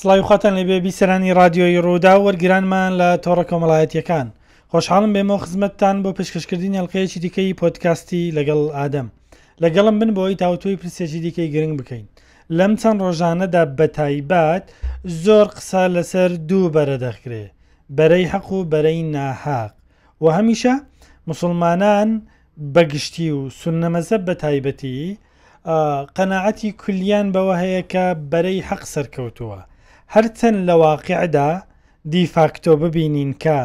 سڵی خواتان لەبێ بیسەرانی رادیۆی ڕوودا وەرگرانمان لە تۆڕە کۆمەڵایەتیەکان خۆشحاڵم بێمە خزمەتتان بۆ پێشکەشکردنی ئەلقەیەکی دیکەی پۆتکاستی لەگەڵ ئادەم لەگەڵم بن بۆی تاوتوی پرسێکی دیکەی گرنگ بکەین لەم چەند ڕۆژانەدا بە تایبات زۆر قسە لەسەر دوو بەرە دەخرێ بەرەی حەق و بەرەی ناحاق و هەمیشە مسلمانان بەگشتی و سنەمەزە بە تایبەتی قەنەعەتی کولیان بەوە هەیە کە بەرەی حەق سەرکەوتووە هەرچەند لە واقعدا دیفاکتۆ ببینین کە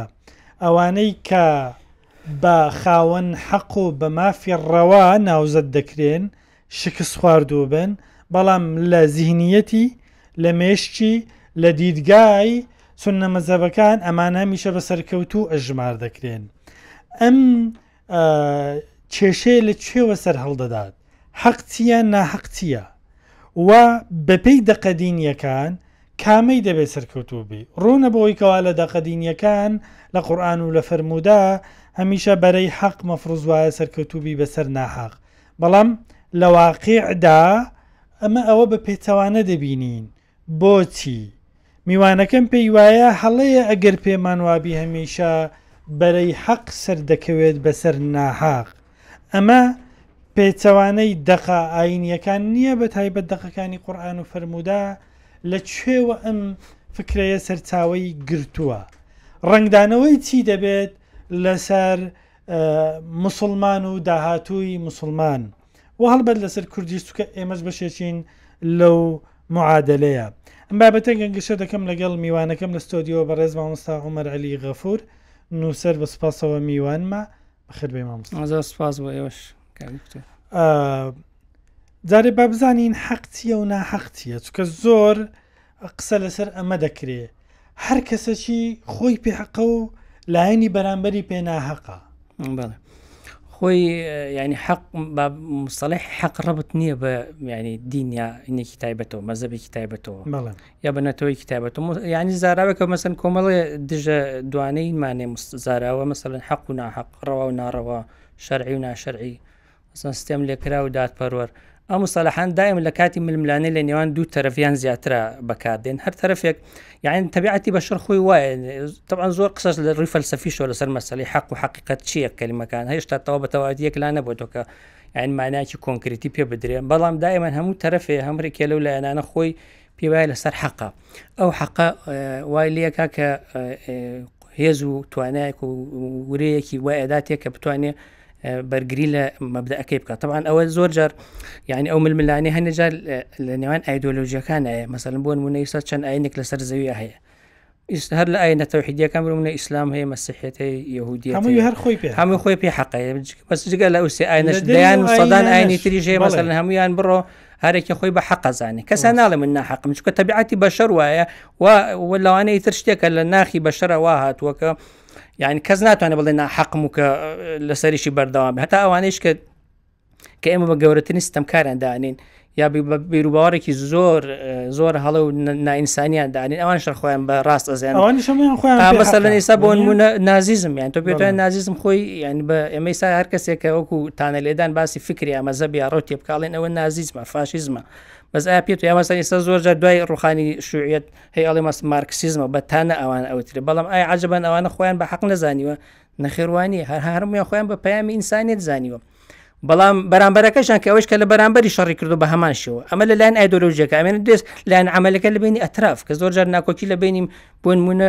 ئەوانەی کە بە خاوەن حەق و بە مافی ڕەوا ناوزەت دەکرێن شکست خواردوو بن بەڵام لە زیهنیەتی لە مێشکی لە دیدگای سنەمەزەبەکان ئەمانە میشە بە سەرکەوتو ئەژمار دەکرێن ئەم کێشەیە لە کوێوە سەر هەڵدەدات حەق چیە ناحەق چییە و بەپەی دەقەدینیەکان کامەی دەبێت سەرکەوتوبی ڕوونە بۆی کەوا لە دەقەدینیەکان لە قورآن و لە فرەرمودا هەمیشە بەرەی حەق مەفروزواایە سەرکەوتوبی بەسەر ناحەق بەڵام لە واقعدا ئەمە ئەوە بە پێچەوانە دەبینین بۆچی میوانەکەم پێی وایە هەڵەیە ئەگەر پێمان وابی هەمیشە بەرەی حەق سەردەکەوێت بەسەر ناحاق ئەمە پێچەوانەی دەقا ئاینیەکان نییە بە تایبەت دەقەکانی قورآن و فرەرمودا لە کوێوە ئەم فکرەیە سەرچاوی گرتووە ڕنگدانەوەی چی دەبێت لەسەر مسلمان و داهاتووی مسلمان و هەڵبەت لەسەر کوردی سوکە ئێمەش بەشێچین لەو معادلەیە ئەم بابەتە گەنگشە دەکەم لەگەڵ میوانەکەم لە ستۆدیۆ بە ڕێز مامۆستا عمەر علی غەفور نووسەر بە سپاسەوە میوانمە بەخر بێ مام سپاس بۆ ئێوەش جارێ با بزانین حەقتیە و ناحەقتیە چکە زۆر قسە لەسەر ئەمە دەکرێ هەر کەسەکی خۆی پێحەقە و لایەنی بەرامبەری پێناحەقا بڵێ خۆی ینی حەق مستەڵح حەق ڕەبت نییە بە ینی دینیا ینێکی تایبەتەوە مەزەبێکی تایبەتەوە یا بە نەتەوەی کتابەتەوە ینی زاراوەکە مەسن کۆمەڵێ دژە دوانەیمانێ زاراوە مەمثلەن حەق و ناحق ڕەوا و ناڕەوە شەرعی و ناشەرعی سیستم لێکرا و دادپەروەەر او مصطلحان دائما لكاتي من الملاني لنيوان دو طرفيان زياترا بكادين هر طرفك يعني طبيعتي بشر خوي واي طبعا زور قصص للريف السفيش ولا سر مسألي حق وحقيقة شيء كلمة كان هيش تتوابة تواديك لا نبوتوك يعني معناه شي كونكريتي بيا بدري بلام دائما همو طرفي هم ريكي لولا انا خوي بي واي لسر حقا او حقا واي ليك هكا هيزو توانيك وريكي واي اداتيك بتوانيك طبعا اول مەبدەکەی يعني اول ئەوە زۆر جار یعنی ئەو ململانی هەنجار لە نێوان ئایدۆلۆژیەکان ئاە مەسەلم بۆن منە ئیستا چەند ئاینێک لەسەر زەوی هەیە هەر لە ئاینە تەوحیدیەکان بمونە ئیسلام هەیە مەسیحێتی یهودی هەر خۆی هم خۆی پێ بس بەس لا اوسي اين ديان صدان اين ئاینی تریژێ مەسەل هەمویان بڕۆ هەرێکی خۆی بە حەقەزانانی کەسە ناڵە من حق مش تەبیعاتی بشر و ولا تر شتێکە لناخي بشر بەشەرە وا یعنی کەس ناتوانێت بڵێ ناحقم و کە لەسەریشی بەردەوام هەتا ئەوانەیش کە کە ئێمە بە گەورەتنی ستەمکاریان دانین یا بیرروبارێکی زۆر زۆر هەڵە و نائینسانیان دانین ئەوان شەرخۆیان بە ڕاست ئەزیان بەسەر لە ئێستا بۆ نمونە نازیزم یان تۆ پێتوان نازیزم خۆی یعنی بە ئێمەی سا هەر کەسێکە وەکو تانە لێدان باسی فکری ئەمەزە بیاڕۆ تێبکڵێن ئەوە نازیزمە فاشیزمە بەس ئاپی تو یامەستان ئێستا زۆر جار دوای ڕوخانی شوعیت هەیە ئەڵێ مەست مارکسیزمە بەتانە ئەوان ئەوترێ بەڵام ئایا عجبەن ئەوانە خۆیان بە حەق نەزانیوە نەخێوانی هەر هەرمویان خۆیان بە پامی ئینسانیت زانیوە. بەڵام بەرامبەرەکەشان کە ئەوش کە لە بەرامبەری شەڕی کردو بە هەمان شەوە ئەمە لە لاەن ئایدۆلۆژیەکە ئەمێن دێست لاەن عملەکە لە بینی ئەتراف کە زۆر جار ناکۆکی لە بینیم بۆن مونە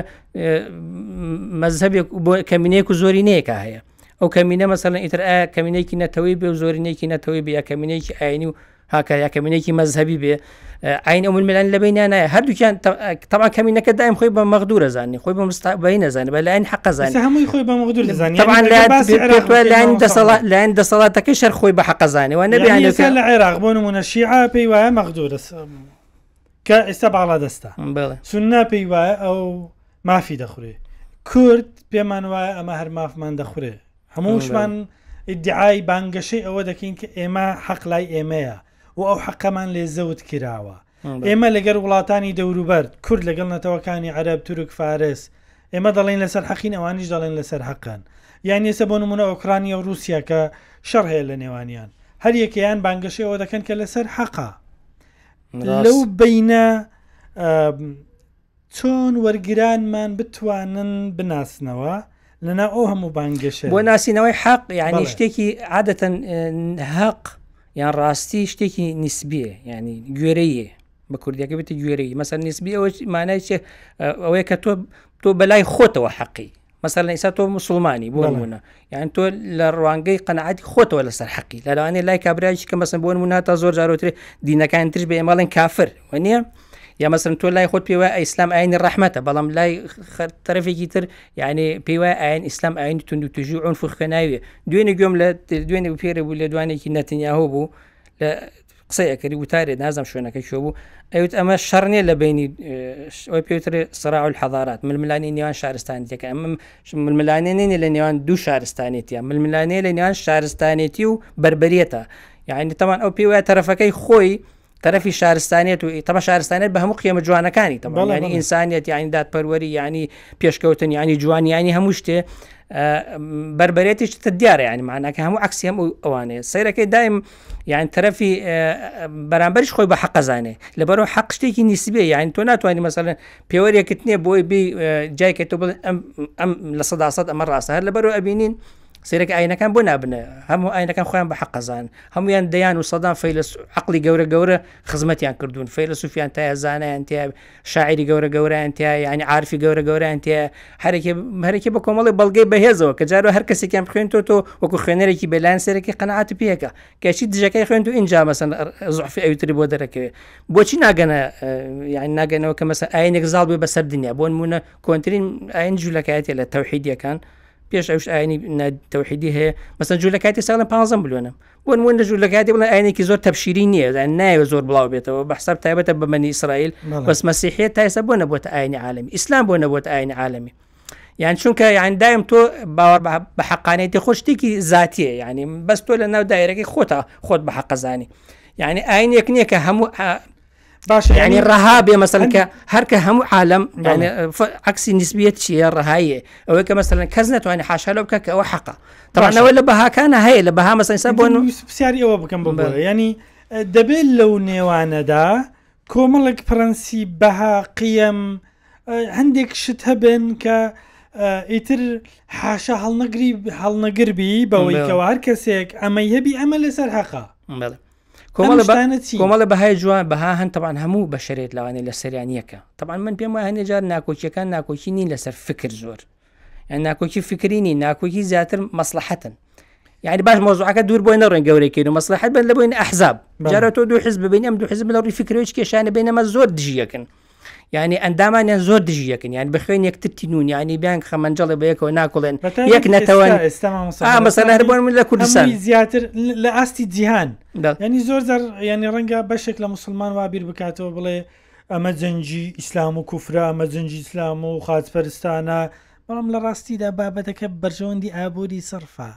مەذهبێک بۆ کەمینەیەک و زۆرینەیەکە هەیە ئەو کەمینە مەسەڵەن ئیتر ئایا کەمینێکی نەتەوەی بێ و زۆرینێکی نەتەوەی بە یا کەمینێکی ئاینی و هاكي يا كمينيكي مذهبي بي آه، عين ام الملان انا هر دوكان آه، طبعا كمينك دائم خويب مغدور زاني خويب مستعبين زاني بل لان حق زاني بس هموي خويب مغدور نعم. زاني طبعا يعني لا عند صلاه دصلا لان صلاه تكشر خويب حق زاني وانا بي يعني, يعني كان العراق بونو من الشيعة بي وها مغدور ك استبع على دستا سنة بي وها او ما في دخري كرد بي من وها اما هر ما في من دخري هموش من ادعاي بانقشي او دكين اما حق لاي إيميا و ئەو حەقەمان لێ زەوت کراوە ئێمە لەگەر وڵاتانی دەوروبەر کورد لەگەڵ نەتەوەکانی عرب تورک فارس ئێمە دەڵێن لەسەر حەقین ئەوانیش دەڵێن لەسەر حەقان یان ێسە بۆ نمونە ئۆکرانیا و رووسیا کە شەڕ هەیە لە نێوانیان هەر یەکەیان بانگەشەوە دەکەن کە لەسەر حەقا لەو بینە چۆن وەرگرانمان بتوانن بناسنەوە لەنا ئەو هەموو بانگەشە بۆ ناسینەوەی حەق یعنی شتێکی عادەتەن حەق یان ڕاستی شتێکی نیسبیە ینی گوێرەیە بە کوردیەکە بێتە گوێرەی مەسەر نیسبی ئەوە مانای چێ ئەوەیە کە تۆ تۆ بەلای خۆتەوە حەقی مەسەر لە ئیسا تۆ مسلمانی بۆ نمونە یان تۆ لە ڕوانگەی قەنعاتی خۆتەوە لەسەر حەقی لەلاوانێ لای کابراایکی کە مەسم بۆ نمونە تا زۆر جارۆترێ دینەکان ترش بە ئێماڵێن کافر وە نییە؟ یا مەسن تۆ لای خۆت پێوە ئیسلام ئاینی ڕحمەتە بەڵام لای تەرەفێکی تر یعنی پێوە ئاین ئیسلام ئاین تونند و توژی ئۆن فخکە ناوێ دوێنێ گوێم لە دوێنێ پێرە بوو لە دوانێکی نەتنیاهۆ بوو لە قسەیەکەری وتارێت نازم شوێنەکەی شو بوو ئەوت ئەمە شەڕنێ لە بینی ئەوی پێوتر سرا حەزارات ململانی نێوان شارستانیەکە ئەم ململانێنێ لە نێوان دوو شارستانێتیە ململانێ لە نێوان شارستانێتی و بربرێتە یعنی تەمان ئەو پێوە تەرەفەکەی خۆی تەرەفی شارستانێت و تەمە شارستانێت بە هەموو قیێمە جوانەکانی يعني ذات ئینسانیت يعني بيشكوتن يعني جوان يعني جوانیانی هەموو اه، تديار يعني معناها دیارە ینی معناکە هەموو عکسی هەموو ئەوانەیە سیرەکەی دایم یان تەرەفی اه، بەرامبەرش خۆی لبرو حەقەزانێ لەبەرەوە حەق شتێکی نیسبێ تو تۆ مثلا مەسەن پێوەریەکتنێ بۆی بی اه، جایکە تۆ ام لە سەداسەد ئەمە ڕاستە هر لبرو ابينين سیرێک ئاینەکان بۆ نابنە هەموو ئاینەکان خۆیان بە حەقەزان هەمویان دەیان و سەدان فەیلس عقلی گەورە گەورە خزمەتیان کردوون فەیلە سوفیان تایە زانایان تیا شاعری گەورە گەورەیان تیا ینی عرفی گەورە گەورەیان تیا هەرێکی بە کۆمەڵی بەڵگەی بەهێزەوە کە جارو هەر کەسێکیان خوێنتۆ تۆ وەکو خوێنەرێکی بەلایەن سەرەکی قەنعات پێەکە کەچی دژەکەی خوێن و اینجا مەسن زعفی ئەوتری بۆ دەرەکەوێت بۆچی ناگەنە یان ناگەنەوە کە مەسە ئاینێک زاڵ بێ بەسەر دنیا بۆن مونە کۆنتترین ئاین جوولەکەایەتێ لە تەوحیدیەکان. پێش ئەوش ئاینی تەوحیدی هەیە مەسەن جوول لە کاتی ساڵە 15 بلوێنم بۆن وەنە ژوو لە کاتی بڵە ئاینێکی زۆر تەبشیری نییە نایە زۆر بڵاو بێتەوە بە حساب تایبەتە بەمەنی ئیسرائیل بەس مەسیحێت تایسە بۆ نەبووە ئاینی عالمی ئیسلام بۆ نەبووە ئاینی عالمی یان چونکە یان دایم تۆ باوە بە حقانێتی خۆشتێکی زیاتیە ینی بەس تۆ لە ناو دایرەکەی خۆتا خۆت بە حەقەزانی یعنی ئاینێک نییە کە هەموو باش يعني, يعني الرهاب الرهابيه مثلا ك هركه هم عالم نعم. يعني آه، عكس نسبيه شيء الرهايه او كما مثلا كزنت يعني حاشا لو كك او حقا طبعا لو بها كان هي لبها مثلا سبون يوسف سياري او بكم يعني آه، دبل لو نيوانا دا كوملك فرنسي بها قيم آه، عندك شتهبن ك ايتر حاشا هل نقري هل نقربي بويك وهركسك اما يبي امل سر حقا کۆمەڵە کۆمەڵە بەهای جوان بەها هەن تەبان هەموو بە شرێت لەوانێ لە سەریانیەکە تەبان من پێم وایە هەنێجار ناکۆکیەکان ناکۆکی نین لەسەر فکر زۆر ناکۆکی فکرینی ناکۆکی زیاتر مەسلحەتن یعنی باش مۆزوعەکە دوور بۆینە ڕێن گەورەکەین و مەسلحەت بن لە بۆین ئەحزاب جارە تۆ دوو حز ببینم دوو حزب لەڕی فکرێک کێشانە بینەمە زۆر دژیەکەن ینی ئەندامانیان زۆر دژیەکن یان بخوێن یەکتتی نونیانی بیان خەمەنجڵی بە یەکەوە ناکڵێن یەک نەتەوە ئێستا هەر بۆ من لە کوردستان زیاتر لە ئاستی جیهان ینی زۆر زار ینی ڕەنگە بەشێک لە مسلمان وابیر بکاتەوە بڵێ ئەمە جەنجی ئیسلام و کوفرا ئەمە جەنجی ئیسلام و خاچپەرستانە بەڵام لە ڕاستیدا بابەتەکە بەرژەوەندی ئابووری سەرفا.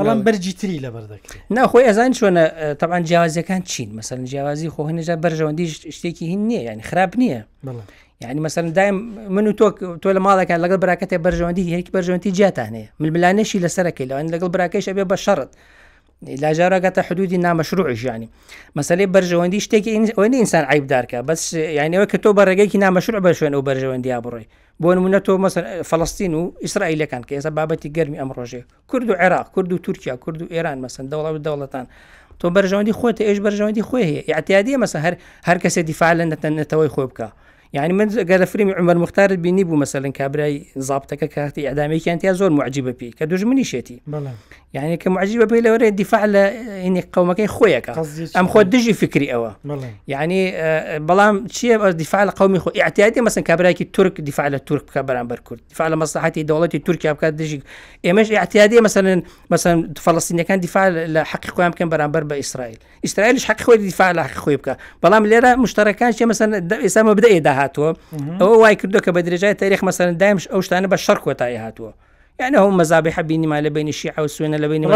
بەڵام بەرجی تری لە بەردەکرێت ناخۆی ئەزان چۆنە تاان جیاوازەکان چین مەسەرن جیاوازی خۆ هەنێژە بەرژەوەندی شتێکی هین نییە ینی خراپ نییە يعني مثلا دائما من تو تو لما ذاك لقل براكتي برجوندي هيك برجوندي جاتا هنا من بلانشي لسركي لان ان لقل براكيش ابي بشرط لا جارة قطع حدودي نا مشروعش يعني مثلا برجوندي شتيك وين انسان عيب داركا بس يعني وك تو برجيك نا مشروع برجوندي او برجوندي ابروي بون منتو مثلا فلسطين واسرائيل كان كيسا بابتي قرمي روجي كرد وعراق كرد وتركيا كرد وايران مثلا دولة ودولتان تو برجوندي خوتي ايش برجوندي خوي هي اعتيادية مثلا هر هر كسي دفاع لنا نتوي خوبكا یعنی من گەرە فریمی عمر مختارت بینی بوو مەسەن کابرای زابتەکە کاتی ئەدامێکیان تیا زۆر معجیبە پێی کە دژمنی شێتی يعني كمعجبه به بي لوري دفاع ل اني يعني قومك كي خويك ام خو دجي فكري اوا يعني آه بلام شي دفاع لقومي خو اعتيادي مثلا كابراكي الترك دفاع للترك كبر عن بركور دفاع لمصلحتي دولتي تركيا بك دجي ايمش اعتيادي مثلا مثلا فلسطين كان دفاع لحق خو يمكن بر بر باسرائيل اسرائيل ايش حق خو دفاع لحق خو بك بلام ليرا مشتركان شي مثلا اسامه بدا يدهاتو هو واي كدو كبدرجه تاريخ مثلا دايمش اوش ثاني بشرك وتايهاتو یعنی ئەو مەزابی حبینی ما لە بینی شیع و سوێنە لە بینی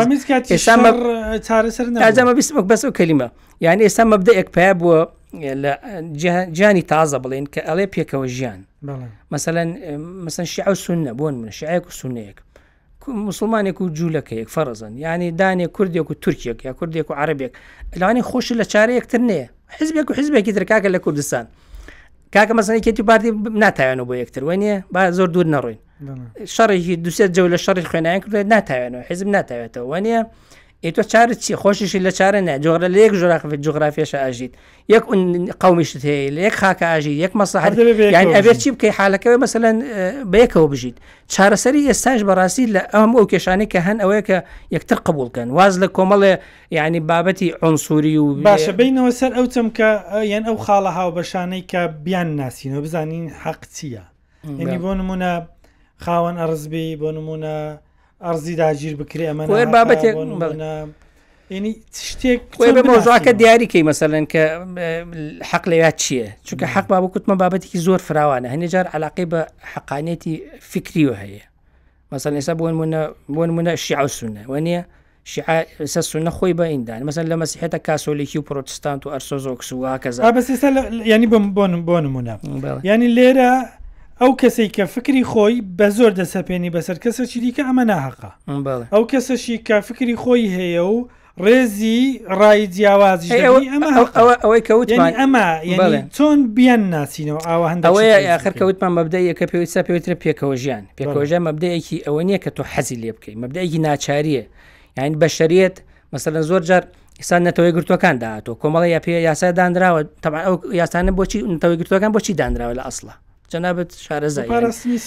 ئەجامە بیسمک بەس و کەلیمە یعنی ئێستا مەبدەیەک پیا بووە لە جیانی تازە بڵێن کە ئەڵێ پێکەوە ژیان مثلەن مەسن شیع و سونە بۆن من شایەک و سونەیەک مسلمانێک و جوولەکەیەک فەرزن یعنی دانێک کوردێک و تورکێک یا کوردێک و عربێک لەوانی خۆش لە چارەیەکتر نەیە حزبێک و حزبێکی ترکاکە لە کوردستان کاکە مەسنەیەکی پارتی ناتایەن بۆ یەکتر وێنە با زۆر دوور نەڕۆین شەڕێکی دوسێت جە لە شەڕی خوێنیان کردێت ناتاوێنەوە حیزم ناتاوێتەوە وانە ئێتۆ چارە چی خۆشیشی لە چارە نە جۆرە لە یەک ژۆراقفێت جغرافیەش ئاژیت یەک قومیشت هەیە لە یەک خاکە ئاژی یەک مەسەحەت یان ئەبێت چی بکەی حالەکەوە مەمثلەن بەیەکەوە بژیت چارەسەری ئێستاش بەڕاستی لە ئەم ئەو کێشانی کە هەن ئەوەیە کە یەکتر قبولکەن واز لە کۆمەڵێ یعنی بابەتی ئۆنسوری و باشە بینەوە سەر ئەو چم کە یان ئەو خاڵە هاو بەشانەی کە بیان ناسینەوە بزانین حەق چییە یعنی بۆ نمونە خاوەن ئەرزبی بۆ نمونە ئەرزی داگیر بکری ئەمە بابەتێک ینی كي مثلا دیاریکەی مەسەن کە حەق لەات چییە چونکە كنت ما بکوتمە بابەتێکی زۆر فراوانە هەنێ جار علاقی بە حەقانێتی فکریوە هەیە مەسەن لێسا بۆن منە شیعوسونە وەنیە سە سونە خۆی خوي باين مەسن لە مەسیحێتە کاسۆلێکی و پرۆتستانت و ئەرسۆزۆکس و کەزا بەسیسە ینی بم بون بۆ نمونە ینی لێرە ئەو کەسێک کە فکری خۆی بە زۆر دەسەپێنی بەسەر کەسەکی دیکە ئەمە ناحقا ئەو کەسەشی کە فکری خۆی هەیە و ڕێزی ڕای جیاوازی ئەوەی کەوتمان ئەمە چۆن بیان ناسینەوە ئاوە هەندەوەی یاخر کەوتمان مەبدەیەکە پێویستە پێوتتر پێکەوە ژیان پێکۆژە مەبدەیەکی ئەوە نییە کە تۆ حەزی لێ بکەی مەبدەیەکی ناچاریە یاین بە شەریت مەسەن زۆر جار ئستان نەتەوەی گرتوەکان داهاتۆ کۆمەڵی یا پێ یاسا دانراوە تەبع ئەو یاسانە بۆچی نەتەوەی گرتوەکان بۆچی دانراوە لە ئەسڵە جەنابەت شارەزای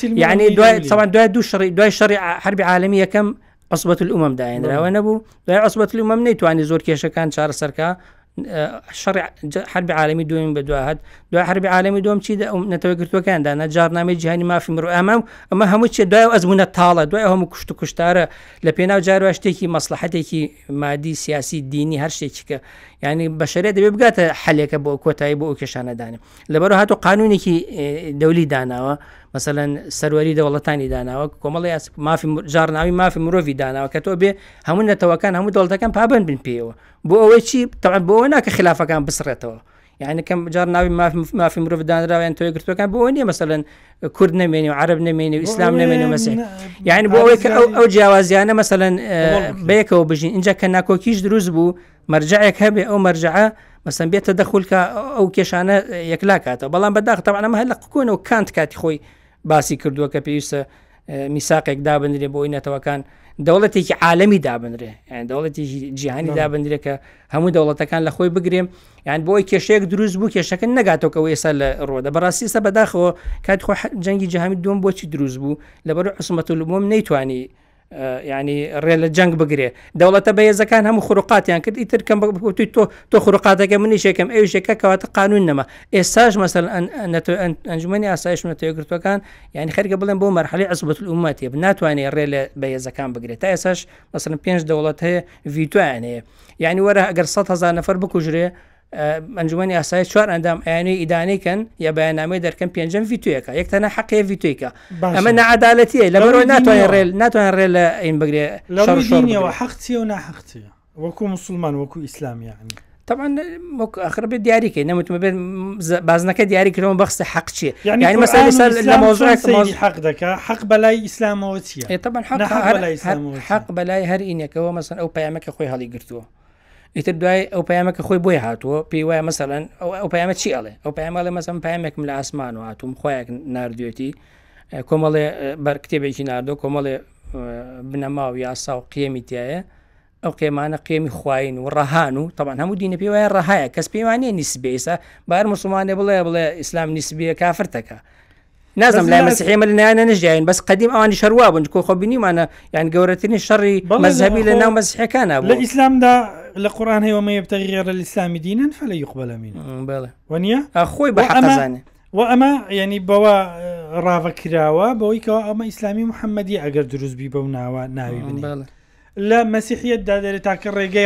یعنی دوای سەوان دوای دوو شڕی دوای شەڕی هەربی عالمی یەکەم ئەسبەت الومم داێنراوە نەبوو دوای ئەسبەت الومم نەیتوانانی زۆر کێشەکان چارە سەرکە حرب عالمی دوم بە دوهات دوای حرب عالمی دوم چی نەتەوەگرتوەکاندانا جارنامەی جیهانی مافی مرۆ ئەمام ئەمە هەموو چێ دوای ئەزمونە تاڵە دوای هەموو کوشت و کوشتارە لە پێناو جاروا شتێکی مەسلحەتێکی مادی سیاسی دینی هەر شتێکی کە ینی بەشرێت دەبێ بگاتە حلێکە بۆ کۆتایی بۆ ئەو کێشانەدانێ لەبەر هاتو قانونێکی دەولی داناوە مثلەن سەروەری دەوڵەتانی داناوە کۆمەڵی مافی ژارناوی مافی مرۆڤ داناوە کە تۆ بێ هەموو نەتەوەکان هەموو دەوڵەتەکان پابند بن پێەوە بۆ ئەوەی چی بۆەوە ناکە خلافەکان بسرێتەوە یعنیەکەم جار ناوی مافی مرۆڤ دانراویان توی گرتوەکان بۆ نیە مەمثلەن کورد نمێنی و عرب نمێنی و ئیسلام نمێنی مەسی یعنی بۆ ئەوەی کە ئەو جیاوازیانە مەمثلەن بەیەکەوە بژین اینجا کە ناکۆکیش دروست بوو مەرجعێک هەبێ ئەو مەرجعە مەسم بێتە دەخولکە ئەو کێشانە یەکلا کاتەوە بەڵام بەداختەوانەمە هەل لە قکۆن و کانت کاتی خۆی باسی کردووە کە پێویستە میساقێک دابنرێ بۆ ئینەتەوەکان دەوڵەتێکی عالەمی دابنرێ دەوڵەتی جیهانی دابنرێ کە هەموو دەوڵەتەکان لە خۆی بگرێم یان بۆی کێشەیەک دروست بوو کێشەکە نگاتۆکەوە ئێستا لە ڕۆدە بەڕاستیسە بەداخەوە کات جەنگی جیهامی دوم بۆچی دروست بوو لەبەر عسمەت لوم نەیتوانی ینی ڕێ لە جەنگ بگرێ دەوڵەتە بەهێزەکان هەموو خوروقاتیان کرد ئیتر کەم بەوتی تۆ تۆ خوروقاتەکە منی شێکم ئەوشێکە کەواتە قانون نەما ئێساش مەسەر ئەنجمەنی ئاسایشمەتەوەگرتوەکان یعنی خەرگە بڵێن بۆ مەرحلی عزبەت عومەتی ناتوانێت ڕێ لە بەهێزەکان بگرێت تا ئێساش مەسن پێنج دەوڵەت هەیە ڤیتوانەیە یعنی وەرە ئەگەر 100 هزار نەفر بکوژرێ ئەنجومی ئاسایی چوار ئەندام ئایانوی ئیدانیکەن یا بەیانامەی دەکەم پێنجم ڤیتویەکە یەکتەنە حەقەیە ڤیتویکە ئەمە نەعادالەتیە لە بەرەوە ناتوانێت ڕێل ناتوانێت ڕێ لە ئین بگرێ لەەوە حەختیە و ناحختیە وەکو مسلمان وەکو ئیسلامیانی. طبعا اخر بيت دياري كي نمت مبين بازنك دياري كلهم بخص حق شيء يعني, يعني مثلا مثلا لموضوع حق دك حق بلاي اسلام وتيا طبعا حق, حق بلاي اسلام حق بلاي هر انك هو مثلا او بيامك اخوي هالي ئیتر دوای ئەو پامەکە خۆی بۆی هاتووە پێی وایە مەسەەن ئەو پامە چی ئەڵێ ئەو پامەڵێ مەسم پامێکم لە ئاسمان و هاتووم خۆیەک نردوێتی کۆمەڵێ بەر کتێبێکی نردۆ کۆمەڵێ بنەماو یاسا و قیێمی تایە ئەو قێمانە قێمی خوین و ڕەهان و تەبان هەموو دینە پێی وایە ڕەهایە کەس پێیوانێ نیسبێسا بار مسلمانێ بڵێ بڵێ ئیسلام نیسبیە کافرتەکە. نازم لای مسیحێمە لەلایەنە نژیاین بس قدیم ئەوانی شەروا بن کۆ خۆبینیمانە یان گەورەترین شەڕی مەذهبی لە ناو مەسیحەکانە لە ئیسلامدا لقرآن هي وما يبتغي غير الإسلام دينا فلا يقبل منه بله ونيا أخوي بحق زاني وأما يعني بوا رافا آه، ڕاوە کراوە بەوەیکەوە ئەمە ئیسلامی محەممەدی ئەگەر دروستبی بەو ناوە ناوی لا مسيحية مەسیحیت دادەێت تاکە ڕێگەی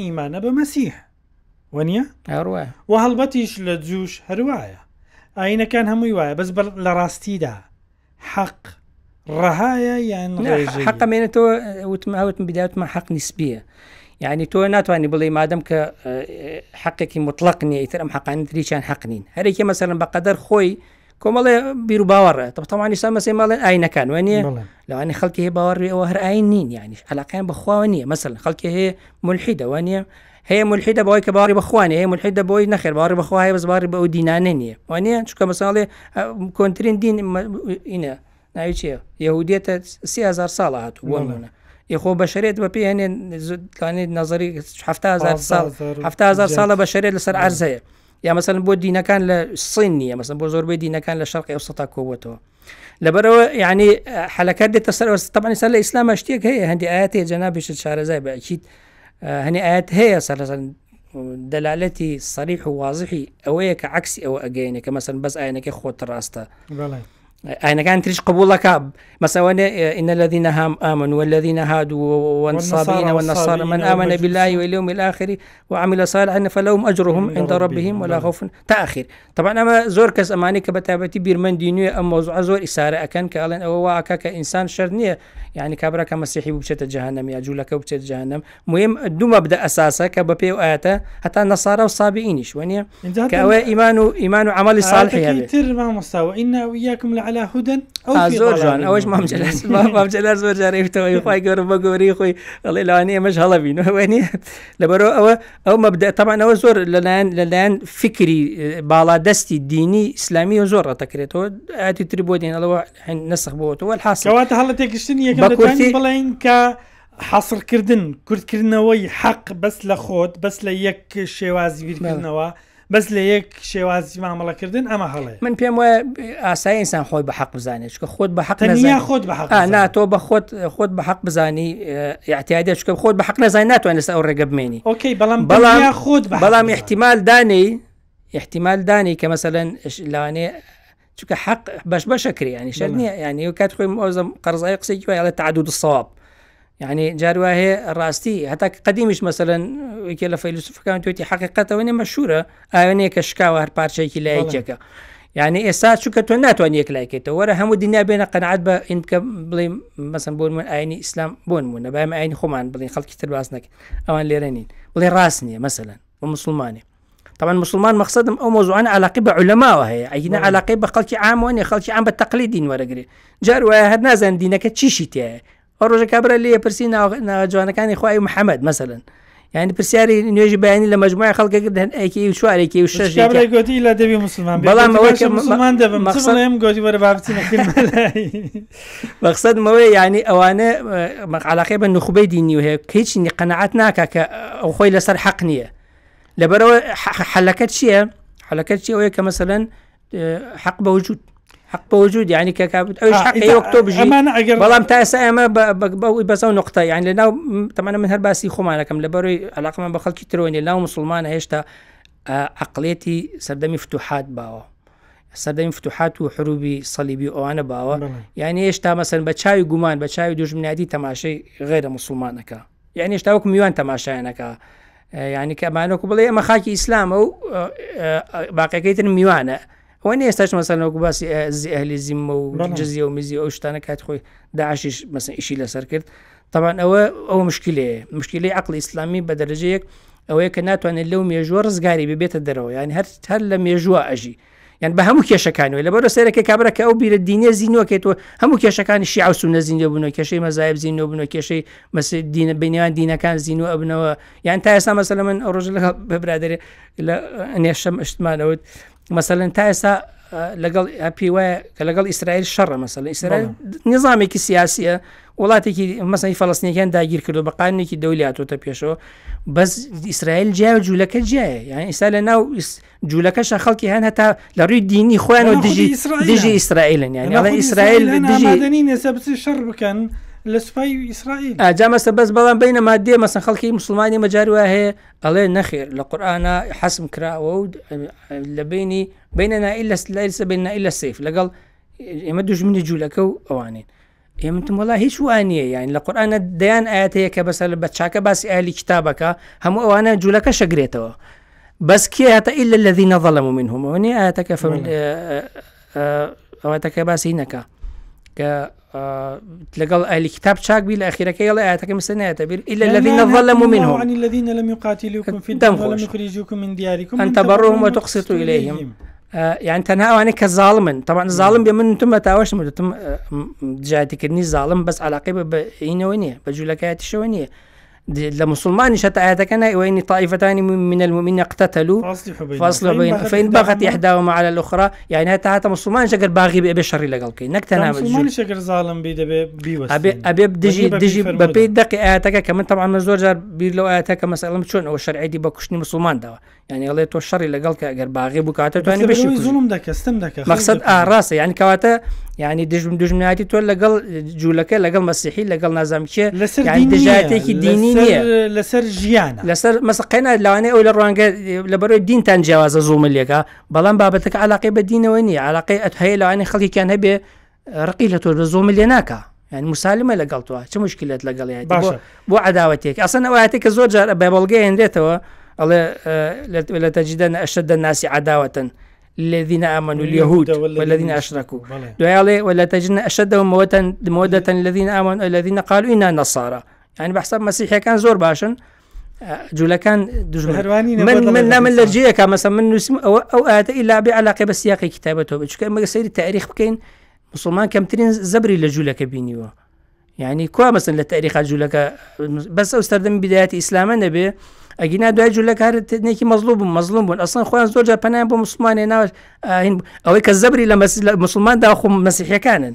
ايمانا بمسيح ئیمانە بە وهل وەنیە و هەڵبەتیش لە جووش هەروایە ئاینەکان هەمووی وایە بەس لە ڕاستیدا حەق ڕەهایە یان يعني آه، وتم بداية بداتمە حق نسبية یعنی تۆ ناتوانانی بڵێ مادەم کە حقێکی مطلق نیە ئیتر ئەم حقان دریچیان حقنین هەرێکی مەسەرم بە قەدەر خۆی کۆمەڵێ بیر و باوەڕە تەمانی سا مەسی ماڵێن ئاینەکان وێنە لەوانی خەڵکی هەیە باوەڕی ئەوە هەر ئاین نین یانیش علاقیان بەخواوە نیە مەسل خەڵکی هەیە ملحی دەوانە هەیە ملحی دەبەوەی کە باڕی بخوانێ هەیە ملحی دەبەوەی نەخێر باڕی بخواهی بەزباری بە ئەو دینانە نیە وانە چکە مەساڵێ کۆنتترین دین اینە ناوی چیە یهودێتە 30هزار ساڵ هاتوو بۆمونە یخۆ بەشرێت بە پێێنێن زودکانێت نظریهزار ساڵ هزار ساڵە بەشرێت لەسەر ئارزەیە یا مەسن بۆ دینەکان لە سین نیە مەسن بۆ زۆربەی دینەکان لە شەرقی ئەوستا کۆبتەوە لەبەرەوە یعنی حەلەکە دێتە سەر تەبانی سەر لە ئیسلام شتێک هەیە هەندی ئاەتی جەنابیش شارەزای بەچیت هەنی ئاەت هەیە سەر دەلالەتی سەریح و وازحی ئەوەیە کە عکسی ئەوە ئەگەینێکە مەسن بەس ئاەنەکە خۆت ڕاستە. أنا ئاینەکان تریش قبولەکە مثلا إن الذين هم آمنوا والذين هادوا والنصابين والنصارى من آمن بالله واليوم الآخر وعمل صالحا فلهم أجرهم عند ربهم ولا خوف تأخر طبعا أما زور كس أماني كبتابتي بيرمن دينية أم موضوع زور إسارة أكن كألن أو واعكا كإنسان شر يعني كابرا كمسيحي بوشتة جهنم يا جولا كبوشتة جهنم مهم دوما بدأ أساسا كببي وآتا حتى النصارى والصابئين شوانيا كأوى إيمانو إيمانو عمل صالح يعني كيتر ما مستوى إنا وياكم لعلى هدى أو في آه، ضلال زور جوان أوش مام جلس مام جلس زور جاري بتوى يخوي قور بقوري خوي الله لاني مش هلا بينو وانيا لبرو أوى أو مبدأ طبعا أوى زور للان للان فكري آه، بالا دستي ديني إسلامي وزور تكريتو آتي تربو دين الله نسخ بوتو والحاصل كواتا هلا تيكشتني بڵین کە حەسڵکردن کورتکردنەوەی حەق بەس لە خۆت بەس لە یەک شێوازیگیرکردنەوە. بەس لە یەک شێوازی مامەڵەکردن ئەمە هەڵێ من پێم وایە ئاسایی ئسان خۆی بە حەق بزانێت چکە خۆت بە حەق خۆت بە حەق ناتۆ بە خۆت خۆت بە حەق بزانی یاعتیادە چکە خۆت بە حەق نەزانانی ناتوانێت لەستا ئەو ڕێگە بمێنی ئۆکەی بەڵام بەڵام خۆت بەڵام احتیمال دانی احتیمال دانی کە مەسەەن لاوانێ شو حق باش بشكري يعني نعم. شادني يعني وكانت خوي موزم اي قصي على يعني تعدد الصواب يعني جاروا هي راستي حتى قديمش مثلا كي الفيلسوف كان توتي حقيقه وين مشوره اني آه، كشكا وهر بارشي كي لايجك يعني اسا شو كتو ناتو اني كلايك تو ورا هم الدنيا بين قناعات با ان بلي مثلا بون من عيني اسلام بون من با عيني خمان بلي خلق كتر باسنك او ان ليرينين بلي راسني مثلا ومسلماني طبعا مسلمان مقصدم ئەو مۆزوعان علاقی بە علەماوە هەیە ئەگینە علاقی بە خەڵکی ئاموانێ خەڵکی ئام بە تەقلی دین وەرەگرێ جار وایە هەر نازان دینەکە چیشی تێ ڕۆژە کابرا لێ پرسی ناجوانەکانی خوای محەممەد مثللا یعنی پرسیاری نوێژی بەینی لە مجموعی خەڵکە دەن ئەکی و چوارێکی و شش گوتی لە دەبی مسلمان بەڵام مسلمان دەبم گوتی وەرە بابتی بەقسەدمەوەی یعنی ئەوانە مەقالەکەی بە نخبەی دینی و هەیە هیچ قەنەعات ناکە کە ئەو خۆی لەسەر حەق نییە لبرو حلكات شيء حلكات شيء وياك مثلا آه، حق بوجود حق بوجود يعني ككابت ايش آه، حق اي وقت بجي اما والله متا اسا اما بس نقطه يعني لانه طبعا من هر باسي خو معنا كم لبرو علاقه ما بخل كتروني لنا مسلمان هيشتا آه، عقليتي سردمي فتوحات باو سەدەمی فتوحات و حروبی سەلیبی ئەوانە باوە یعنی هێشتا بتشاي بە چاوی گومان بە چاوی دوژمنادی تەماشای يعني مسلمانەکە یعنی هێشتا تماشي يعني انا كا ینی کەمانۆکو بڵێ ئەمە خاکی ئیسلامە و باقیەکەیتن میوانە ئەوە ئێستاش مەسەلەوەکو باسی ئەهلی زیممە و جززی و میزی ئەو شتانە کات خۆی داعشیش مەسن ئیشی لەسەر کرد تاوان ئەوە ئەو مشکلێ مشکلی عقل ئیسلامی بە دەرەجەیەک ئەوەیە کە ناتوانێت لەو مێژوە ڕزگاری ببێتە دەرەوە یان هەر هەر لە مێژوە ئەژی یان بە هەموو کێشەکانەوە لە بەرە سەرەکە کابراکە ئەو بیرە دینێ زیینەوەکەیتەوە هەموو کێشەکانی شی ئاوسو نەزیینە بوون کێشەی مەزایب زیینەوە بوون کێشەی مەس دینە بینیان دینەکان زیینەوە ئەبنەوە یان تا ئێستا مەسە من ڕۆژ لەگە بەبرادێ لە نێشەم شتمانەوت مەسەن تا ئێستا لەگەڵ هەپی وایە کە لەگەڵ ئیسرائیل شەڕە مەسل ئیسرائیل نظامێکی سیاسیە وڵاتێکی مەسی فەلستنیەکان داگیر کردو بە قانێکی دەولیاتۆتە پێشەوە بس اسرائيل جیاوە جوولەکە جیایە يعني ئیسا لە ناو جوولەکەشە خەڵکی هەن هەتا لە ڕووی دینی خۆیان و دژی دژی ئیسرائیلن یان ئیسرائیل دژی شەڕ بکەن. لە سوپای ئیسرائیل ئاجامەسە بەس بەڵام بینە مادێ مەسن خەڵکی مسلمانی مەجاروە هەیە ئەڵێ نەخێر لە قورآە حەسم کراوە و لە بینی بینە نائیل لە لایسە لە سیف لەگەڵ ئێمە دوژمنی جوولەکە و ئەوانین ئێمتم وڵی هیچ وانە یان يعني لە قورآانە دەیان ئاەیە کە بەسەر بە چاکە باسی ئالی کتابەکە هەموو ئەوانە جوولەکە شەگرێتەوە بەسکی هاتە ئیل لە ذی نەظەڵم و من هەمونی ئاەتەکە ئەوەتەکە باسی نەکە کە لەگەڵ ئەلی کتاب چاکبی لە ئەخیرەکە لە ئاەکە مسەنایەتە بیر إلا الذين ظلموا منهم الذين لم يقاتلوكم في الدم ولم يخرجوكم من دياركم أن تبروهم وتقسطوا إليهم یان تەنهاوانێ کە زاڵمن تەوان زاڵم بێ من تممە تاوەشم دەتم جاتیکردنی زاڵم بەس علاقی بە بەینەوە نییە بە جوولەکەیەتیشەوە نییە لما شتى شت آياتكنا وإن طائفتان من المؤمنين اقتتلوا فأصلحوا بين فإن بغت إحداهما على الأخرى يعني هتا هتا مسلمان شكر باغي بأبي شر لقلقي نكتنا مسلمان شكر ظالم بيد بيوس أبي أبي دجي ببي دق آياتك كمان طبعا مزور جار بيلو لو آياتك مثلا شون أو الشرعي دي بكشني مسلمان دوا يعني الله تو شري لقلقي أجر باغي بكاته تاني بشي ظلم دك استم دك مقصد آه راسه يعني كواتا يعني دجم دجم نهاتي تو لقل جولك لقل مسيحي لقل كي يعني دجاتي ديني دینی نییە لەسەر ژیانە اول مەسقێنە لەوانێ ئەو لە ڕوانگە لە بەرەوەی دینتان جیاوازە زووملیەکە بەڵام بابەتەکە علاقی بە دینەوە علاقه علاقی ئەت هەیە لەوانێ خەڵکیان هەبێ ڕقی لە تۆر بە زووملیە ناکە یعنی مسالمە لەگەڵتووە چه مشکلت لەگەڵ بۆ عداوەتێک ئەسن ئەوەیەتێک کە زۆر جار بە بەڵگە هێندێتەوە ئەڵێ لە تەجددە ئەشد ناسی الذين آمنوا اليهود والذين أشركوا دوالي ولا تجدن أشدهم مودة الذين آمنوا الذين قالوا إنا نصارى ینی بەحساب مەسیحەکان زۆر باشن جوولەکان دژمەروانی من من نام لەرجەکە مەسە من نووسیم ئەوە ئەو ئاتە ئیلابێ علاقی بە سیاقی کتابەتەوە بچکە مەگە سەیری تاریخ بکەین مسلمان کەمترین زەبری لە جوولەکە بینیوە یعنی کو مەسن لە تاریخا جوولەکە بەس ئەو سەردەم بدایەتی ئیسلامە نەبێ ئەگینا دوای جوولەکارێکی مەزلوب بوو مەزلوم بوون ئەسن خۆیان زۆر جاپەنیان بۆ مسلمانی ناوە ئەوەی کە زەبری لە مسلمان داخۆ مەسیحەکانن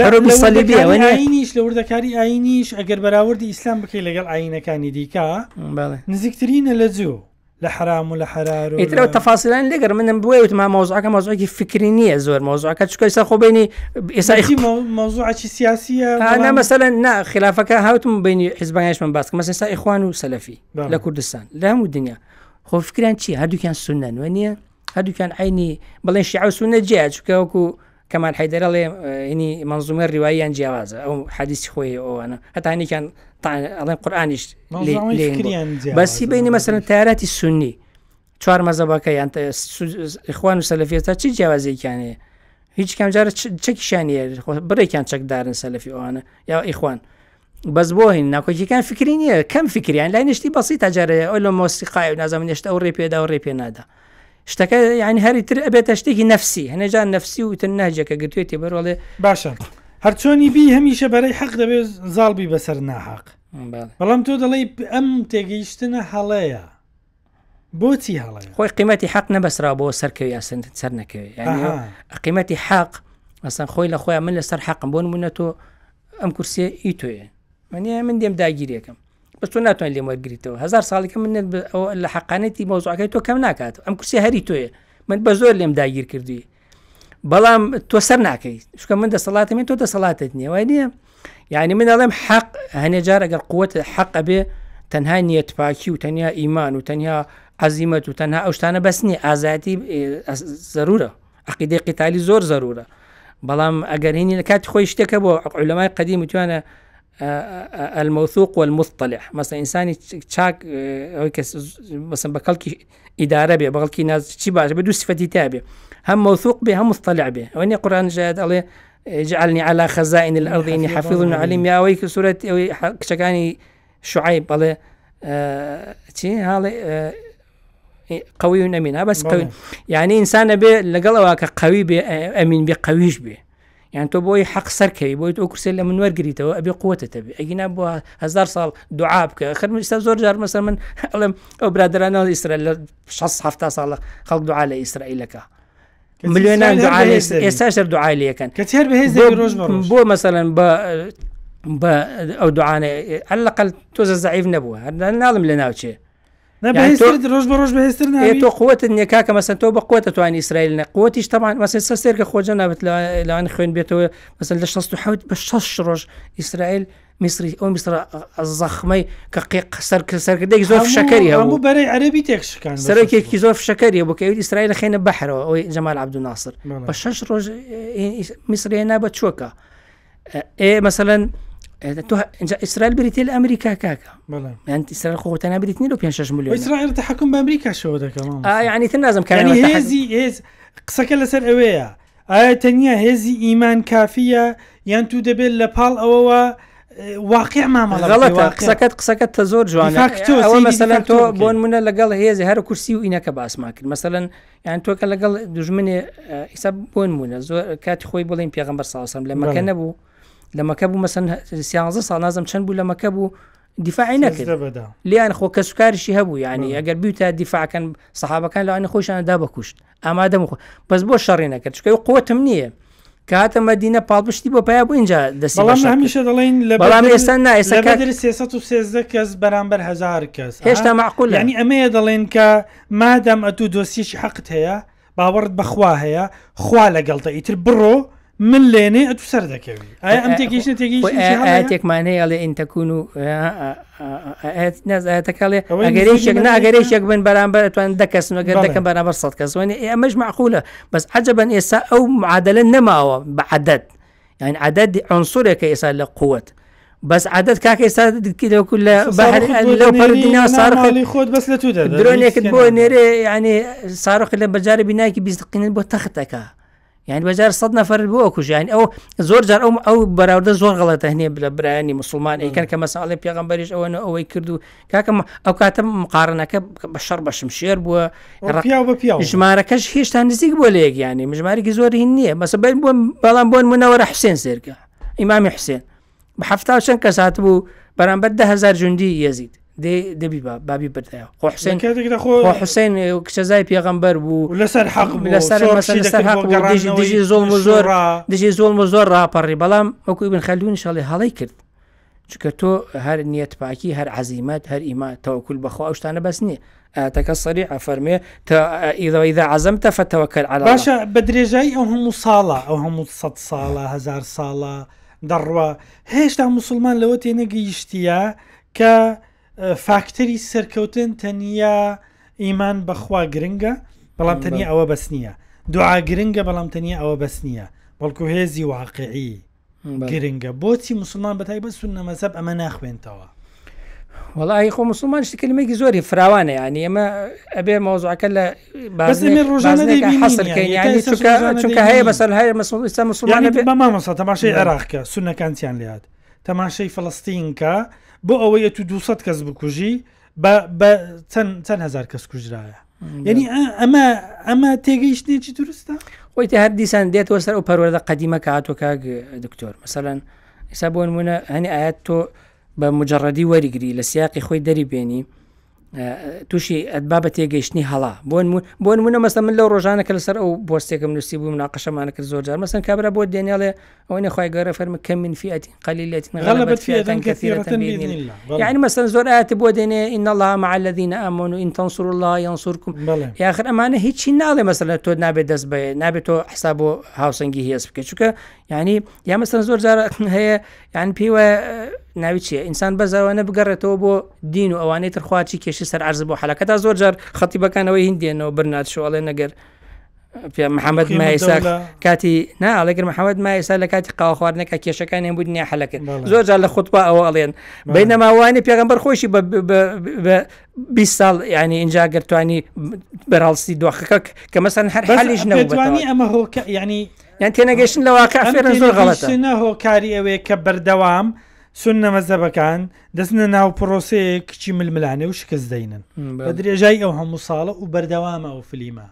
حروب الصليبية يعني وين عينيش لو ذكري يعني عينيش أجر براورد إسلام بكي لقال عينة كان يديكا بله نزيك ترين لزو لحرام ولا حرار ولا إيه التفاصيل أنا لقر من بوي وتما موضوع كم موضوع كي فكرني أزور موضوع كاتش كويس أخو آه، بيني إسا إخ موضوع كي سياسية أنا مثلا نا خلافك هاوتم بيني حزبان إيش من باسك مثلا إخوان وسلفي لا كردستان لا لهم الدنيا خو فكران شي هادو كان سنن وينيا هادو كان عيني بلين شيعة وسنة جاج كوكو کەمان حیدەرەڵێ آه، هینی منزومە ریواییان جیاوازە ئەو حەدیسی خۆی ئەوانە هەتانیکیان ئەڵێن قورآانیش بەسی بینی مەسەرن تارەتی سنی چوار مەزەبەکە یان خوان و سەلفێتە چی جیاوازیکیانەیە هیچ كان جارە چەکیشانە بڕێکیان چەکدارن سەلفی ئەوانە یا ئیخوان. بەس بۆهین ناکۆکیەکان فکری نییە کەم فکریان لای نیشتی بەسی تاجارەیە ئەو لە مۆسیقای و نازەم نیشتە ئەو ڕێ پێدا و ڕێ پێ نادا. اشتكى يعني هر تر ابي تشتكي نفسي هنا جا نفسي وتنهجك قلت يتي بر ولا باشا هر توني بي هميشه بري حق دبي زال بي بسر حق بله بلام تو دلي ام تيجيشتنا حاليا بوتي حاليا خويا قيمتي حقنا بس رابو سر كي اسن سرنا كي يعني قيمتي حق مثلا خويا لا خويا من سر حق بون منتو ام كرسي ايتو يعني من ديم داجيريكم بە تۆ ناتوانین لێم وەرگریتەوە هزار ساڵێکە منێت لە حقانەتی مۆزوعەکەی تۆ کەم ناکات ئەم کورسی هەری تۆیە من بە زۆر لێم داگیر کردووی بەڵام تۆ سەر ناکەیت شکە من دەسەڵاتە من تۆ دەسەڵاتت نییە وای نییە یعنی من ئەڵێم حەق هەنێجار ئەگەر قوت حەق ئەبێ تەنها نیەت پاکی و تەنیا ئیمان و تەنیا عزیمەت و تەنها ئەو شتانە بەسنی ئازاتی زەرورە عقیدی قیتالی زۆر زەرورە بەڵام ئەگەر هینی لە کاتی خۆی شتێکە بۆ عولەمای قدیم توانە الموثوق والمطلع مثلا انسان چاک ئەوی آه، مثلا بەسم بە کەڵکی ئیدارە بێ بەڵکی ناز چی باش بە موثوق به هم مستەلع به ئەوەنی قورآن جاء ئەڵێ جعلني على خزائن الأرض إني حفيظ عليم يا ويك سورة كشكاني شعيب الله تي آه، هذا آه، قوي أمين بس قوي يعني إنسان بي لقلوا قوي بي أمين بي قويش بي يعني تو بوي حق سركي بوي تو كرسي من ورقري تو ابي قوة تبي اجينا بو هزار صال دعاب اخر من استاذ زور جار مثلا من او برادر انا اسرائيل شخص حفتا صال خلق دعاء لاسرائيل لك مليونان دعاء لاسرائيل دعاء لي كان كثير بهز بو, بو مثلا ب او دعاء على الاقل توزع زعيف نبوه نعلم لنا شيء لا يعني بهيستر دروج بروج بهيستر اي تو قوة النكاك مثلا تو بقوة عن إسرائيل قوتيش طبعا مثلا سرسير كخوة جنابت لان خوين بيتو مثلا لشستو حوت بشش روج إسرائيل مصري او مصر الزخمي كقيق سرك سرك ديك زوف شكري هو مو بري عربي تكش كان سرك كي زوف شكري ابو كيد اسرائيل خين بحر او جمال عبد الناصر بشش روج مصري هنا بتشوكا اي مثلا تو اسرائيل بريت الامريكا كاكا بلا يعني انت اسرائيل خو تنا بريت نيلو بيان شاج مليون اسرائيل تحكم بامريكا شو ده كمان اه يعني تنازم كان يعني هيزي هيز قصك الا سر اويا اي آه، تنيا هيزي ايمان كافيه يعني تو دبل لبال اوا آه، واقع ما آه، ما غلط قصكت قصكت تزور جوانا او مثلا تو بون منا لقال هيزي هر كرسي وينك باس ماكن مثلا يعني تو كان لقال دجمني حساب بون منا زور كات خوي بولين بيغمبر صلى الله عليه وسلم لما كان ابو لە مەکە بوو مەسەن سیانزە ساڵ نازم چەند بوو لە مەکە بوو دیفاعی نەکرد لیان خۆ کە سوکارشی هەبوو ینی ئەگەر بیتە دیفاعکەن سەحابەکان لەوانی خۆشانەدا بەکوشت ئامادەم خۆ بەس بۆ شەڕی نەکرد چکەی قوتم نییە کاتە مەدینە پاڵپشتی بۆ پیا بوو اینجا دەست هەمیشە دەڵین لە بەڵام ئێستا نائێستا کەس بەرامبەر هزار کەس هێشتا معقول ینی ئەمەیە دەڵێن کە مادەم ئەتو دۆسیش حەقت هەیە باوەڕت بەخوا هەیە خوا لەگەڵتە ئیتر بڕۆ من اتو آية ام لێنێ ئەتو سەر دەکەوی ئایا ئەم تێکیشن تێکیشتێکمان هەیە لێ ئینتەکون و نەزەکەڵێ ئەگەریشێک ناگەریشێک بن تو بەرامبەر ئەتوان دەکەسنەگەر دەکەم بەرامبەر سەد کەسوێنێ ئەمەش إيه، معقولە بەس عجبەن ئێستا ئەو معادلە نەماوە بە بعدد یعنی يعني عدد عنسورێکە ئێستا لە قووەت. بس عدد كاك استاد كده كل بحر لو بردنا نعم، صارخ اللي خود بس لا تودا درون يكتبوا نعم. نيري يعني صارخ اللي بجاري بناكي بيستقين بو تختك یعنی بەجار سەد نەفر بووە کوژیان ئەو زۆر جار ئەو ئەو بەراوردە زۆر غڵەتە هەنێ لە برایانی مسلمان ئەیکەن کە مەساڵی پێغمبەریش ئەوە ئەوەی کردو کاکەم ئەو کاتە مقارنەکە بە شەر بەشم شێر بووە ژمارەکەش هێشتا نزیک بۆ لەیەک ینی مژمارێکی زۆری نییە مەسە بەڵام بۆن منەوەرە حسێن سێرکە ئیمامی حسێن بە هەفتا چەند کەسات بوو بەرامبەر ده هزار جوندی یەزید دی دبی با بابی بردایا خو حسین خو حسین سزای پیغمبر بو لسر حق بو لسر مثلا لسر حق بو دیجی دیجی زول مزور زور زول مزور راه زور را پری بلام اكو ابن خلدون ان شاء الله هلای کرد چونکە تۆ هەر نیەت پاکی هەر عزیمەت هەر ئیما تەوەکول بەخوا بس بەس نییە ئاتەکە سەری اذا ئیدەوەیدا عزمت فتوكل على باشا بدري جاي او هم صالة او هم صد صالة هزار صالة ساڵە هيش هێشتا مسلمان لەوە تێنەگەیشتە كا فاکتەری سەرکەوتن تەنیا ئیمان بەخوا گرنگە بەڵام تەنیا ئەوە بەس نییە دوعا گرنگە بەڵام تەنیا ئەوە بەس نییە بەڵکو هێزی واقعی گرنگە بۆچی مسلمان بەتای بەسون نەمەسەب ئەمە ناخوێنتەوە وڵی خۆ مسلمان شتکلمێکی زۆری فراوانە ینی ئەمە ئەبێ مۆزوعکە لە ڕۆژانەکە هەیە بەسەر هەیە مسلمان بەمامەسە تەماشای عێراقکە سونەکانتیان لات تەماشەی فلستین کە بۆ ئەوەیە تو 200 کەس بکوژی چەند هزار کەس کوژرایە یعنی ئەمە ئەمە تێگەیشتێکی درستە خۆیت هەر دیسان دێتەوە سەر و پەروەدە قەدیمە کە هاتۆ کاگ دکتۆر مەسەەن ئێستا بۆ نمونە هەنی ئاەت تۆ بە مجڕەدی وەریگری لە سیاقی خۆی دەری بێنی تووشی ئەتبا بە تێگەیشتنی هەڵا بۆن بۆن منە مەسە من لەو ڕۆژانە کە لەسەر ئەو بۆستێکم نووسی بوو مناقەشەمانە کرد زۆرجار مەسن کابرا بۆ دێنێڵێ ئەو نەخوای گەرە فەرمە کەم من فیەتی قەلیلێتن یعنی مەسن زۆر ئاتی بۆ دێنێ ئینەڵا معلدینە ئەمون و ئینتەنسور الله یانسورکم یاخر ئەمانە هیچی ناڵێ مەسلە تۆ نابێت دەست بێ نابێت تۆ حسا بۆ هاوسەنگی هێز بکە چکە ینی یا مەسن زۆر جار هەیە یان پێوە ناوی چیە ئینسان بەزەوەە بگەڕێتەوە بۆ دین و ئەوانەی ترخواچی کێش خەڵکی سەر عرز بۆ حالەکە تا زۆر جار خەتیبەکانەوەی هندێنەوە برنات شوڵێ نەگەر پێ محەممەد مایسا کاتی ناڵێگر محەممەد مایسا لە کاتی قاوا خواردنەکە کێشەکان هێن بودنیا حلەکەن زۆر جار لە خودپا ئەوە ئەڵێن بینەماوانی پێغمبەر خۆشی بە 20 ساڵ ینی اینجا گرتوانی بەراڵستی دۆخەکە کە مەسەن هەر حالیش نەوانی يعني يعني ینی یان تێنەگەشتن لە واقع فێرە زۆر هو كاري ئەوەیە كبر دوام سونە مەزەبەکان دەستنە ناو پرۆسەیە کچی ململانێ و شکست دەینن بە درێژای ئەو هەموو ساڵە و بەردەوامە ئەو فلیمە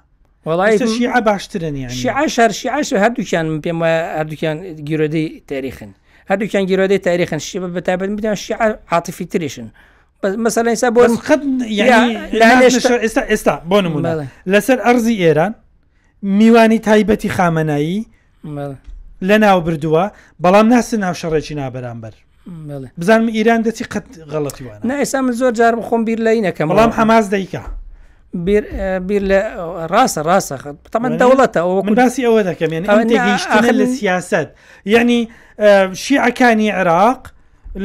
وڵایشیع باشترنی شیعشار شیعش هەردووکیان پێم هەردووکیان گیرۆدەی تاریخن هەردووکیان گیرۆدەی تاریخن شی بە تابەت بدان شیع عاطفی تریشن. مەسەلا ئستا بۆ ئێستا ئێستا بۆ نمونە لەسەر ئەرزی ئێران میوانی تایبەتی خامەنایی لە ناو بردووە بەڵام ناسە ناو شەڕێکی نابەرامبەر بزانم ئیران دەچی قەت غەڵەتیوان نا ئێستا من زۆر جار بخۆم بیر لای نەکەم بەڵام حماز دەیکە بیر لە ڕاستە ڕاستە تەمەند دەوڵەتە ئەو من باسی ئەوە دەکەم لە سیاست یعنی شیعەکانی عێراق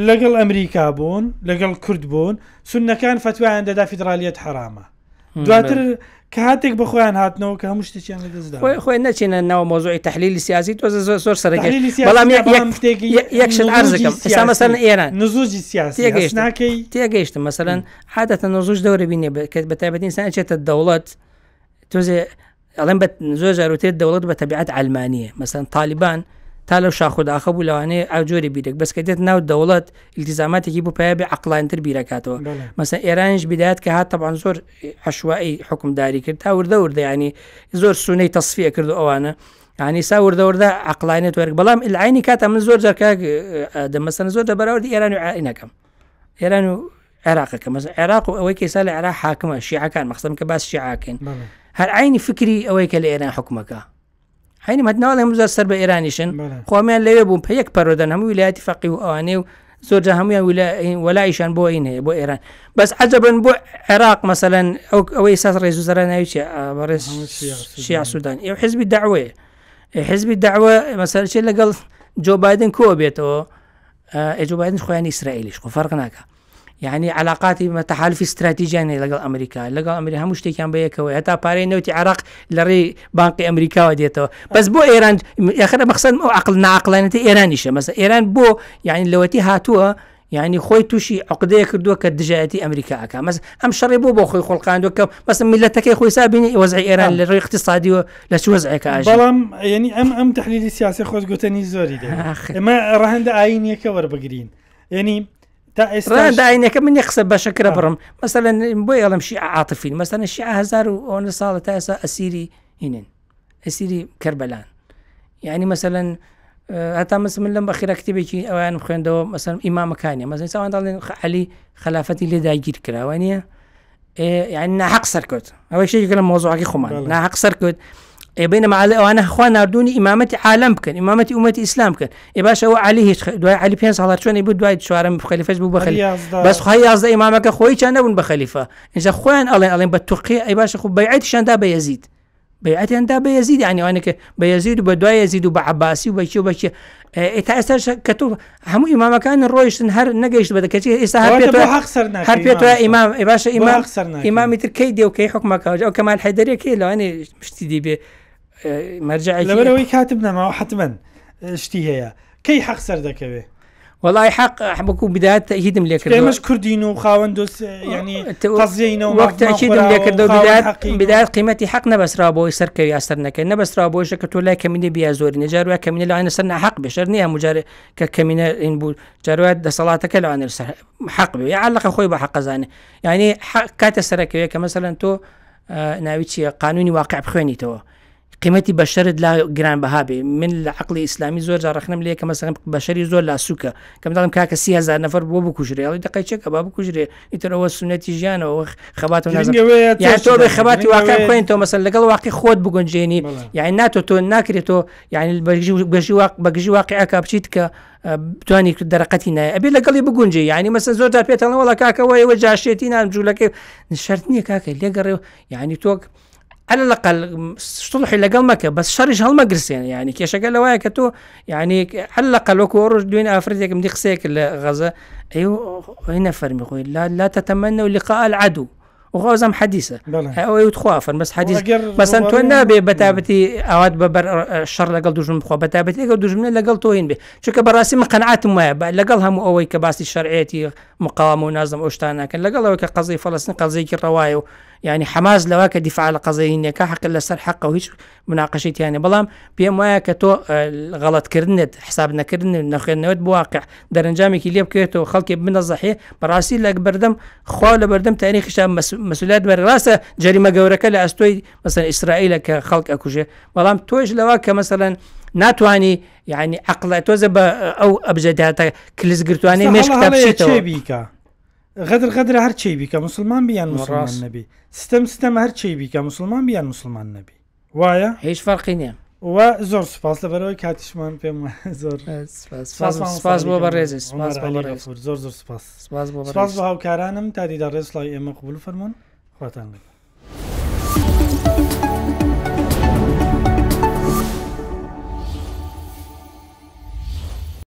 لەگەڵ ئەمریکا بوون لەگەڵ کورد بوون سونەکان فتویان دەدا فیدراالیت حرامە دواتر که هاتیگ بخواین هات نو که همش تیم دزد داره. خوی نه چین نو موضوع تحلیل سیاسی تو از سر سرگیر. تحلیلی بالا میگم یک یک شن عرض کم. اصلا مثلا اینا. نزوج سیاسی. تیا گشت. تیا گشت. مثلا حد تا نزوج داره بینی که بتای بدن سعی کت دولت تو زه علیم بذار زوجه رو تی دولت به تبعات علمانیه مثلا طالبان تا لەو شاخوداخە بوو لەوانەیە ئاجۆری بیرێک بەسکە دێت ناو دەوڵەت ئیلتیزاماتێکی بوو پێ بێ عقلانتر بیرەکاتەوە مەسە ئێرانش بیدات کە هات تەبان زۆر عشوایی حکمداری کرد تا وردە وردە ینی زۆر سونەی تەصفیە کرد ئەوانە ینی سا وردەوردا عقلانێت وەرگ بەڵام العینی کاتە من زۆر جەرکە دەمەسەن زۆر دەبەراوردی ئێران و عینەکەم ئێران و عێراقەکە مەس عێراق و ئەوەی کەسا لە عێرا حاکمە شیعەکان مەخسم کە باس شیعاکەین هەر عینی فکری ئەوەی کە لە ئێران حکومەکە حینی مەتناڵێ مزە سەر بە ئێرانیشن خۆمیان لەوێ بووم پێ یەک پەرۆدەن هەموو ویلایەتی فەقی و ئەوانێ و زۆرجە هەمویان وەلایشان بۆ ئین هەیە بۆ ئێران بەس عجبن بۆ عێراق مەسەەن ئەو ئەوەی ساس ڕێزوزەرە ناویچێ بەڕێز شیا سوودان ئێو حزبی داوێ حزبی داوە مەسەرچێت لەگەڵ جۆبادن کۆ بێتەوە ئەجوبادن خۆیان ئیسرائیلیش خۆ فەرق ناکە يعني علاقاتي مع تحالف استراتيجي يعني لقى امريكا لقى امريكا مش تي كان بيك هو حتى باري نوتي عراق لري بانك امريكا وديته بس بو ايران يا اخي مقصد مو عقلنا عقلنا يعني ايران ايش مثلا ايران بو يعني لو تي هاتوها يعني خوي توشي عقده كردو كدجاتي امريكا اكا مس ام شربو بو خوي خلق عندك بس ملتك خوي سابيني وزع ايران الاقتصادي لس وزع اجي بلام يعني ام ام تحليل سياسي خوز قوتني زوري ما رهند عيني كور بقرين يعني تا ئێستا داینەکە منی قسە بەشەکرە بڕم مەسەلا بۆی ئەڵم شی عاتفین مەسەنە شی هزار و ساڵە تا ئێستا ئەسیری هینن ئەسیری کربەلان یعنی مەسەن هەتا مس من لەم بەخیرە کتێبێکی ئەویان خوێندەوە مەسەر ئیمامەکانی مەزن ساوان داڵێن علی خلافەتی لێ داگیر کراوە نیە یعنی ناحق سەرکەوت ئەوەی شێکە لە مۆزوعکی خۆمان ناحق سەرکەوت اي بينما انا اخوان اردوني امامتي عالم كان امامتي امتي اسلام كان اي باش هو علي هيش خ... دو علي بيان صلاه شلون يبدو إيه، دوائد شوارم بخليفه بو بخلي بس خي يازد امامك خوي كان ابن بخليفه ان شاء اخوان الله الله بتقي اي باش اخو بيعت شان دا بيزيد بيعت ان دا بيزيد يعني وانا ك بيزيد وبدو يزيد وبعباسي وبشي وبشي اي تا استر كتب هم امام كان الرويش نهر نقيش بدك كتي استر بيتو هر بيتو امام اي باش امام امام كيدي أو كي حكمك او كمال حيدري كي لو انا مشتدي به مرجعي لو انا كاتبنا ما حتما اشتي اه، هي كي حق سردك به والله حق بكون بداية تأكيد ملي كردو كيفاش كردينو خاون دوس يعني قصدينا اه، وقت تأكيد ملي بداية بداية قيمتي حقنا بس رابو يسر كي يسر نكا بس رابو يسر كتو لا كميني بيا زوري جاروا كمين كميني انا سرنا حق بشر مجاري كمين جاروا صلاتك لو انا سر حق بي يعلق اخوي بحق زاني يعني حق كاتا سرك كمثلا تو آه قانوني واقع بخويني تو قيمتي بشرد لا جران بهابي من العقل الاسلامي زور جار رخنم ليك مثلا بشري زول لا سوكا كم دام كاك سي هزار نفر بو بو كوجري يعني دقي تشك ابا بو كوجري يتر هو سنه تيجان او خبات يعني تو بخبات واقع كوين تو مثلا لقال واقع خود بوغنجيني يعني ناتو تو ناكري تو يعني بجي واقع بجي واقع كابشيتك بتواني درقتي نا ابي لقلي بقنجي يعني مثلا زوجة بيت والله كاكا وي وجه شيتي نام نشرتني كاكا اللي قري يعني توك على الاقل شطلح الى مكه بس شرج قرسين يعني. يعني كي شكل لوايا كتو يعني على الاقل وكو دوين افريديك مديق سيكل غزه ايو هنا فرمي خويا لا لا تتمنوا لقاء العدو وغازم حديثة أو يدخوا أيوه فن بس حديث بس أنت النبي بتابتي أواد ببر الشر لقل دوجم خوا بتابتي لقل دوجم لقل توين به شو كبراسي من قناعات ما لقلها مو أوي كباسي شرعيتي مقاومة ونازم اوشتانا كان لقلها وكقضية فلسطين قضية كرواية ینی حماز لەوە کە دیفاع لە قەزەینەکە حق لەسەر حقە هیچ مناقەشیتیانە بەڵام پێم وایە کە تۆ غەڵەتکردنت حساب نەکردن نەخێنەوەت بواقع دەرەنجامێکی لێ بکرێتەوە خەڵکی بنە زەحێ بەڕاستی لە بەردەم خوا لە بەردەم تاریخیشتا مەسولات بەرڕاستە جەریمە گەورەکە لە ئەستۆی مەسەر ئیسرائیلە کە خەڵک ئەکوژێ بەڵام تۆش لەوە کە مەسەلەن ناتانی یعنی عقلە تۆزە بە ئەو ئەبجداتە کلزگرتوانەی مێش بیکە. غەدر غەدر هەر چی بیکە مسلمان بیان ڕاست نەبی ستم ستەم هەر چی بیکە مسلمان بیان مسلمان نەبی وایە هیچ فەرقی نییە وە زۆر سپاس لە بەرەوەی کاتیشمان پێم زۆر سپاس بۆ بەڕێزی زۆر زۆر سپاس سپاس بۆ هاوکارانم تادیدا ڕێسڵی ئێمە قوبول فەرمونون خواتان لەگە